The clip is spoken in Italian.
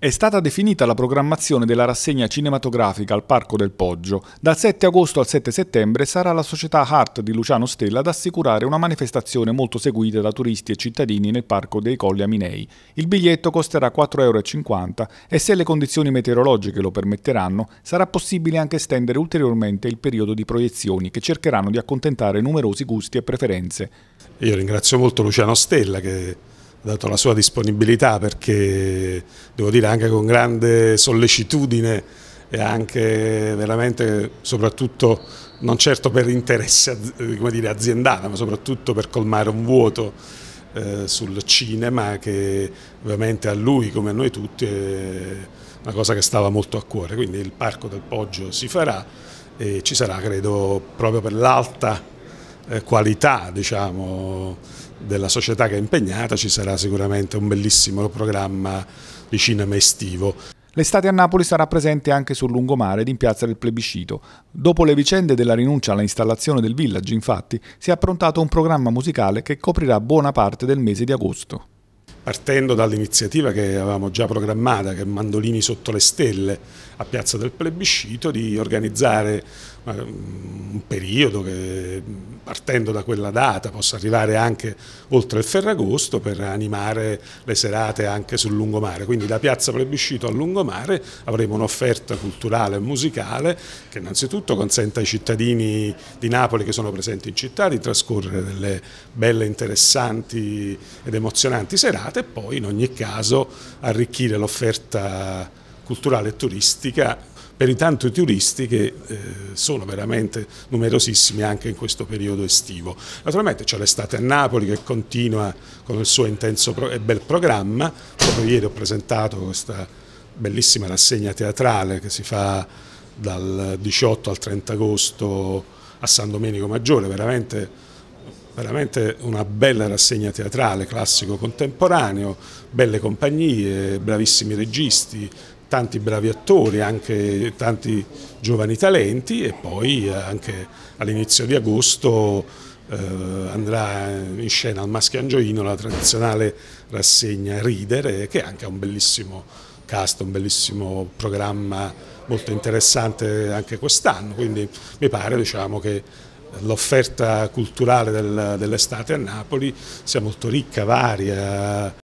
È stata definita la programmazione della rassegna cinematografica al Parco del Poggio. Dal 7 agosto al 7 settembre sarà la società Hart di Luciano Stella ad assicurare una manifestazione molto seguita da turisti e cittadini nel Parco dei Colli Aminei. Il biglietto costerà 4,50 euro e se le condizioni meteorologiche lo permetteranno sarà possibile anche estendere ulteriormente il periodo di proiezioni che cercheranno di accontentare numerosi gusti e preferenze. Io ringrazio molto Luciano Stella che dato la sua disponibilità perché devo dire anche con grande sollecitudine e anche veramente soprattutto non certo per interesse dire, aziendale ma soprattutto per colmare un vuoto eh, sul cinema che ovviamente a lui come a noi tutti è una cosa che stava molto a cuore quindi il Parco del Poggio si farà e ci sarà credo proprio per l'alta eh, qualità diciamo, della società che è impegnata ci sarà sicuramente un bellissimo programma di cinema estivo. L'estate a Napoli sarà presente anche sul lungomare ed in piazza del plebiscito. Dopo le vicende della rinuncia alla installazione del village, infatti, si è approntato un programma musicale che coprirà buona parte del mese di agosto partendo dall'iniziativa che avevamo già programmata, che è Mandolini sotto le stelle a Piazza del Plebiscito, di organizzare eh, un periodo che partendo da quella data possa arrivare anche oltre il Ferragosto per animare le serate anche sul lungomare. Quindi da Piazza Plebiscito al lungomare avremo un'offerta culturale e musicale che innanzitutto consente ai cittadini di Napoli che sono presenti in città di trascorrere delle belle, interessanti ed emozionanti serate e poi in ogni caso arricchire l'offerta culturale e turistica per i tanti turisti che eh, sono veramente numerosissimi anche in questo periodo estivo. Naturalmente c'è l'estate a Napoli che continua con il suo intenso e bel programma, proprio ieri ho presentato questa bellissima rassegna teatrale che si fa dal 18 al 30 agosto a San Domenico Maggiore, veramente veramente una bella rassegna teatrale, classico contemporaneo, belle compagnie, bravissimi registi, tanti bravi attori, anche tanti giovani talenti e poi eh, anche all'inizio di agosto eh, andrà in scena al Maschio Angioino la tradizionale rassegna Ridere che è anche un bellissimo cast, un bellissimo programma molto interessante anche quest'anno, quindi mi pare diciamo, che l'offerta culturale dell'estate a Napoli sia molto ricca, varia,